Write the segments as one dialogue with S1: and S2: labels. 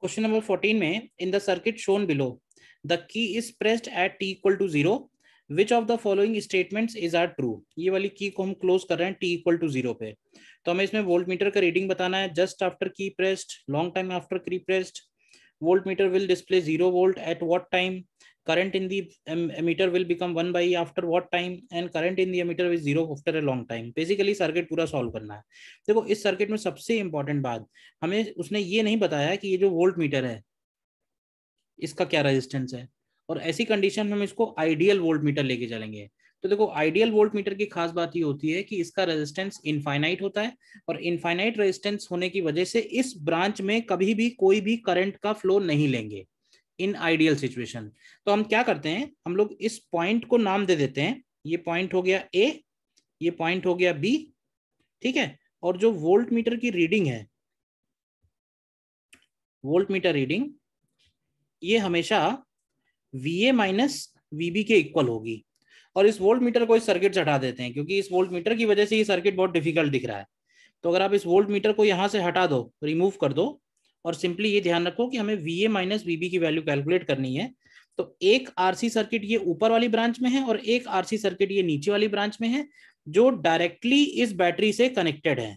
S1: question number 14 में in the circuit shown below the key is pressed at T equal to zero which of the following statements is are true ये वाली की को हम close कर रहे हैं टी इक्वल टू जीरो पे तो हमें इसमें वोल्ट मीटर का रीडिंग बताना है just after key pressed long time after key pressed voltmeter will display zero volt at what time current in the emitter will become 1 by e after what time and current in the emitter is zero after a long time basically circuit पूरा solve करना है देखो इस circuit में सबसे important बात हमें उसने ये नहीं बताया कि ये जो वोल्ट मीटर है इसका क्या रेजिस्टेंस है और ऐसी कंडीशन में हम इसको आइडियल वोल्ट मीटर लेके चलेंगे तो देखो आइडियल वोल्ट मीटर की खास बात ये होती है कि इसका रेजिस्टेंस इनफाइनाइट होता है और इनफाइनाइट रेजिस्टेंस होने की वजह से इस ब्रांच में कभी भी कोई भी करंट का फ्लो नहीं लेंगे इन आइडियल सिचुएशन तो हम क्या करते हैं हम लोग इस पॉइंट को नाम दे देते हैं ये पॉइंट हो गया ए ये पॉइंट हो गया बी ठीक है और जो वोल्ट मीटर की रीडिंग है वोल्ट मीटर रीडिंग ये हमेशा वी ए माइनस वीबी के इक्वल होगी और इस वोल्ट मीटर को इस सर्किट से हटा देते हैं क्योंकि इस वोल्ट मीटर की वजह से ये सर्किट बहुत डिफिकल्ट दिख रहा है तो अगर आप इस वोल्ट मीटर को यहां से हटा दो रिमूव कर दो और सिंपली ये ध्यान रखो कि हमें वी ए माइनस वीबी की वैल्यू कैलकुलेट करनी है तो एक आरसी सर्किट ये ऊपर वाली ब्रांच में है और एक आरसी सर्किट ये नीचे वाली ब्रांच में है जो डायरेक्टली इस बैटरी से कनेक्टेड है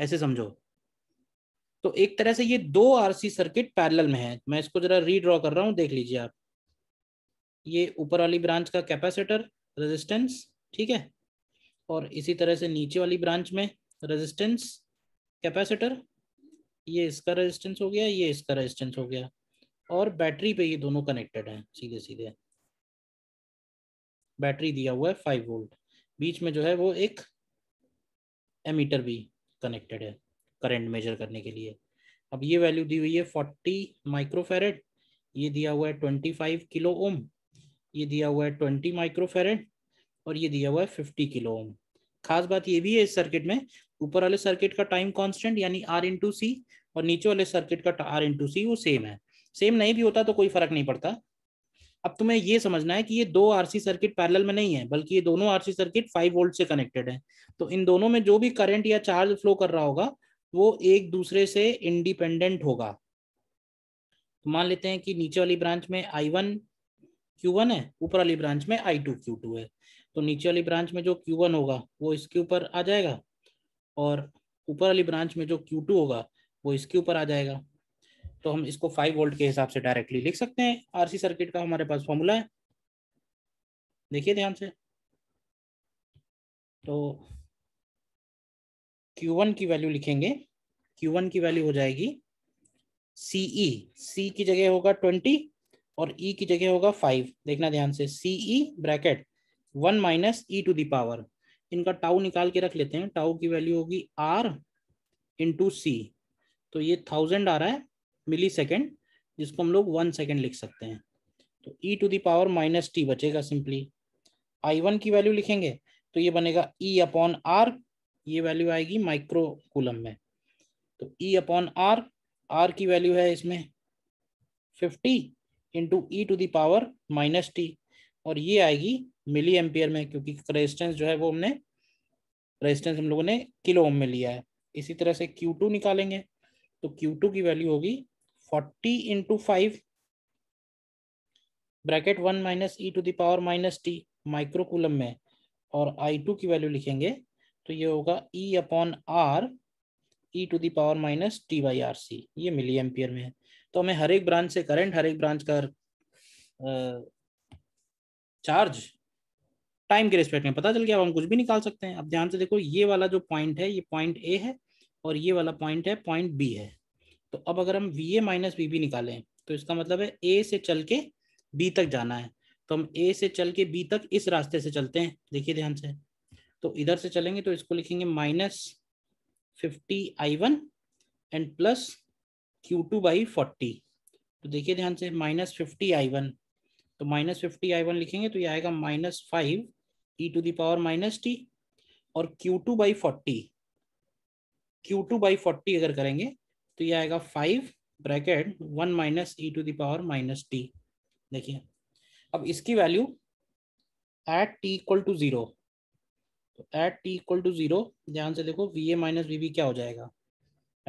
S1: ऐसे समझो तो एक तरह से ये दो आरसी सर्किट पैरेलल में है मैं इसको जरा रीड्रॉ कर रहा हूँ देख लीजिए आप ये ऊपर वाली ब्रांच का कैपेसिटर रेजिस्टेंस ठीक है और इसी तरह से नीचे वाली ब्रांच में रेजिस्टेंस कैपेसिटर ये इसका रेजिस्टेंस हो गया ये इसका रेजिस्टेंस हो गया और बैटरी पे ये दोनों कनेक्टेड हैं सीधे सीधे बैटरी दिया हुआ है फाइव वोल्ट बीच में जो है वो एक एमीटर भी कनेक्टेड है करंट मेजर करने के लिए अब ये वैल्यू दी हुई है फोर्टी माइक्रोफेरेड ये दिया हुआ है ट्वेंटी फाइव किलो ओम ये दिया हुआ है ट्वेंटी माइक्रोफेरेड और ये दिया हुआ है फिफ्टी किलो ओम खास बात ये भी है इस सर्किट में ऊपर वाले सर्किट का टाइम कांस्टेंट यानी आर इंटू सी और नीचे वाले सर्किट का आर इंटू सी वो सेम है सेम नहीं भी होता तो कोई फर्क नहीं पड़ता अब तुम्हें ये समझना है कि ये दो आरसी सर्किट पैरेलल में नहीं है बल्कि ये दोनों आरसी सर्किट 5 वोल्ट से कनेक्टेड है तो इन दोनों में जो भी करंट या चार्ज फ्लो कर रहा होगा वो एक दूसरे से इंडिपेंडेंट होगा तो मान लेते हैं कि नीचे वाली ब्रांच में आई वन क्यू वन है ऊपर वाली ब्रांच में आई टू क्यू टू है तो नीचे वाली ब्रांच में जो क्यू वन होगा वो इसके ऊपर आ जाएगा और ऊपर वाली ब्रांच में जो क्यू टू होगा वो इसके ऊपर आ जाएगा तो हम इसको फाइव वोल्ट के हिसाब से डायरेक्टली लिख सकते हैं आरसी सर्किट का हमारे पास फॉर्मूला है देखिए ध्यान से तो Q1 की वैल्यू लिखेंगे Q1 की वैल्यू हो जाएगी CE C की जगह होगा 20 और E की जगह होगा 5 देखना ध्यान से CE bracket one minus e to the power इनका टाउ निकाल के रख लेते हैं टाउ की वैल्यू होगी आर इंटू सी तो ये थाउजेंड आ रहा है मिली सेकेंड जिसको हम लोग वन सेकेंड लिख सकते हैं तो e to the power minus T बचेगा सिंपली आई वन की वैल्यू लिखेंगे तो ये बनेगा ई अपॉन आर ये वैल्यू आएगी माइक्रो कूलम में तो ई अपॉन आर आर की वैल्यू है इसमें fifty into e to the power minus T और ये आएगी मिली एम्पियर में क्योंकि रेजिस्टेंस जो है वो हमने रेजिस्टेंस हम लोगों ने किलो ओम में लिया है इसी तरह से Q2 निकालेंगे तो Q2 की वैल्यू होगी 40 into five bracket one minus e to the power minus T microcoulomb में और I2 की वैल्यू लिखेंगे तो ये होगा E upon R e to the power minus T by R C ये मिली एम्पियर में है तो हमें हर एक ब्रांच से करंट हर एक ब्रांच का चार्ज टाइम के रिस्पेक्ट में पता चल गया अब हम कुछ भी निकाल सकते हैं अब ध्यान से देखो ये वाला जो पॉइंट है ये पॉइंट ए है और ये वाला पॉइंट है पॉइंट बी है तो अब अगर हम V A minus B B निकालें तो इसका मतलब है ए से चल के बी तक जाना है तो हम ए से चल के बी तक इस रास्ते से चलते हैं देखिए ध्यान से तो इधर से चलेंगे तो इसको लिखेंगे minus fifty I one and plus Q two by forty तो देखिए ध्यान से माइनस फिफ्टी आई वन तो माइनस फिफ्टी आई वन लिखेंगे तो ये आएगा minus five e to the power minus T और q2 two by forty Q two by forty अगर करेंगे तो ये आएगा five bracket one minus e to the power minus T देखिए अब इसकी value at T equal to zero at T equal to zero ध्यान से देखो V A minus V B क्या हो जाएगा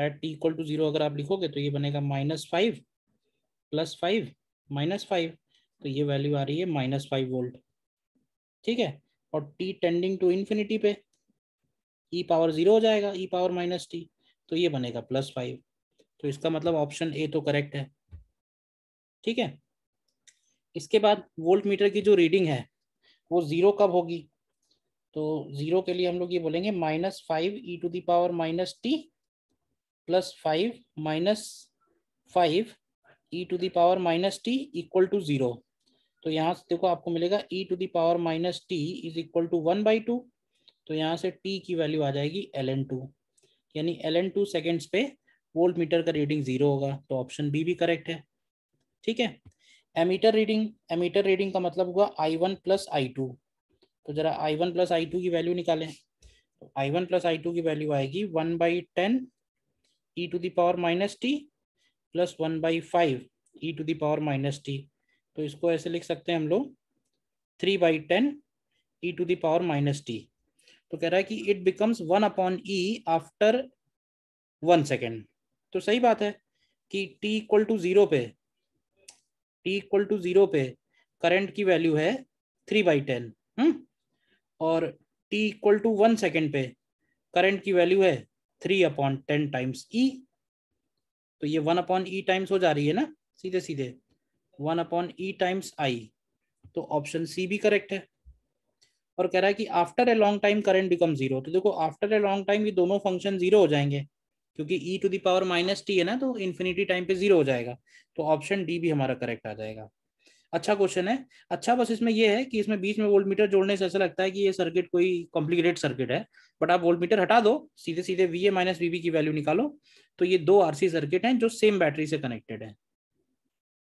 S1: at T equal to zero अगर आप लिखोगे तो ये बनेगा minus five plus five minus five तो ये वैल्यू आ रही है माइनस फाइव वोल्ट ठीक है और टी टेंडिंग टू इन्फिनिटी पे ई पावर जीरो हो जाएगा e पावर माइनस टी तो ये बनेगा प्लस फाइव तो इसका मतलब ऑप्शन ए तो करेक्ट है ठीक है इसके बाद वोल्ट मीटर की जो रीडिंग है वो ज़ीरो कब होगी तो ज़ीरो के लिए हम लोग ये बोलेंगे minus five e to the power minus T plus five minus five e to the power minus T equal to zero तो यहाँ से देखो आपको मिलेगा e to the power minus T is equal to one by two तो यहाँ से t की वैल्यू आ जाएगी एल एन टू यानी एल एन टू सेकेंड्स पे वोल्ट मीटर का रीडिंग जीरो होगा तो ऑप्शन बी भी करेक्ट है ठीक है एमीटर रीडिंग एमीटर रीडिंग का मतलब हुआ I one plus I two तो जरा I one plus I two की वैल्यू निकालें तो I one plus I two की वैल्यू आएगी one by ten e to the power minus T plus one by five e to the power minus T तो इसको ऐसे लिख सकते हैं हम लोग three by ten e to the power minus T तो कह रहा है कि it becomes one upon E after one second तो सही बात है कि टी इक्वल टू जीरो पे टी इक्वल टू जीरो पे करंट की वैल्यू है थ्री बाई टेन और T equal to one second पे करंट की वैल्यू है three upon ten times e तो ये वन अपॉन ई टाइम्स हो जा रही है ना सीधे सीधे one upon e times I तो ऑप्शन सी भी करेक्ट है और कह रहा है कि after a long time current become zero तो देखो आफ्टर ए लॉन्ग टाइम ये दोनों फंक्शन जीरो हो जाएंगे क्योंकि e to the power minus T है ना तो इन्फिनिटी टाइम पे जीरो हो जाएगा तो ऑप्शन डी भी हमारा करेक्ट आ जाएगा अच्छा क्वेश्चन है अच्छा बस इसमें यह है कि इसमें बीच में वोल्ट मीटर जोड़ने से ऐसा लगता है कि ये सर्किट कोई कॉम्प्लिकेटेड सर्किट है बट आप वोल्ट मीटर हटा दो सीधे सीधे वी ए माइनस की वैल्यू निकालो तो ये दो आरसी सर्किट हैं जो सेम बैटरी से कनेक्टेड है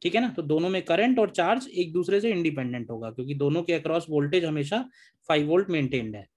S1: ठीक है ना तो दोनों में करंट और चार्ज एक दूसरे से इंडिपेंडेंट होगा क्योंकि दोनों के अक्रॉस वोल्टेज हमेशा फाइव वोल्ट मेंटेन्ड है